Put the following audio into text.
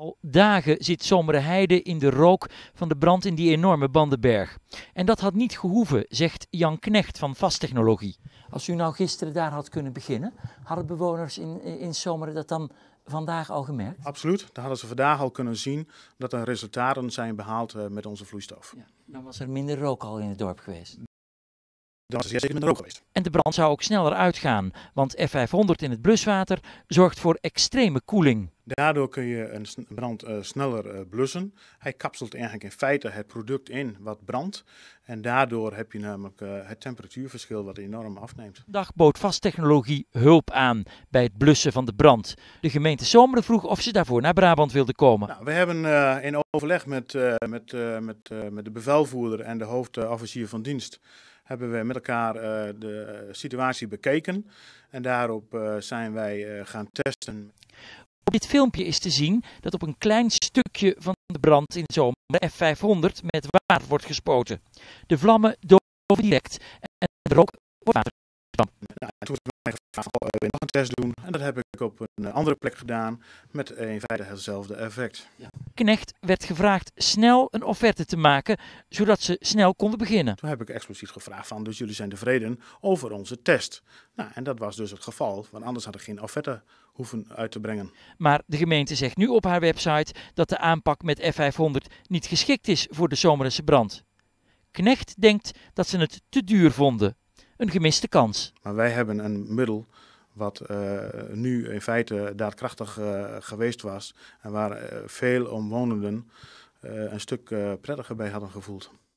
Al dagen zit Heide in de rook van de brand in die enorme Bandenberg. En dat had niet gehoeven, zegt Jan Knecht van Vasttechnologie. Als u nou gisteren daar had kunnen beginnen, hadden bewoners in, in Sommere dat dan vandaag al gemerkt? Absoluut, dan hadden ze vandaag al kunnen zien dat er resultaten zijn behaald eh, met onze vloeistof. Ja, dan was er minder rook al in het dorp geweest geweest. En de brand zou ook sneller uitgaan, want F500 in het bluswater zorgt voor extreme koeling. Daardoor kun je een brand eh, sneller eh, blussen. Hij kapselt eigenlijk in feite het product in wat brandt. En daardoor heb je namelijk eh, het temperatuurverschil wat enorm afneemt. Dag bood vasttechnologie hulp aan bij het blussen van de brand. De gemeente Zomeren vroeg of ze daarvoor naar Brabant wilden komen. Nou, we hebben in overleg met, met, met, met de bevelvoerder en de hoofdofficier van dienst hebben we met elkaar eh, de situatie bekeken. En daarop eh, zijn wij eh, gaan testen. Op dit filmpje is te zien dat op een klein stukje van de brand in de zomer F500 met water wordt gespoten. De vlammen doven direct en de rook water. Nou, verhaal nog een test doen. En dat heb ik op een eh, andere plek gedaan met in feite hetzelfde effect. Ja. Knecht werd gevraagd snel een offerte te maken, zodat ze snel konden beginnen. Toen heb ik expliciet gevraagd van, dus jullie zijn tevreden over onze test. Nou, en dat was dus het geval, want anders had ik geen offerte hoeven uit te brengen. Maar de gemeente zegt nu op haar website dat de aanpak met F500 niet geschikt is voor de Zomerse brand. Knecht denkt dat ze het te duur vonden een gemiste kans. Maar wij hebben een middel wat eh, nu in feite daadkrachtig uh, geweest was en waar eh, veel omwonenden een stuk prettiger bij hadden gevoeld.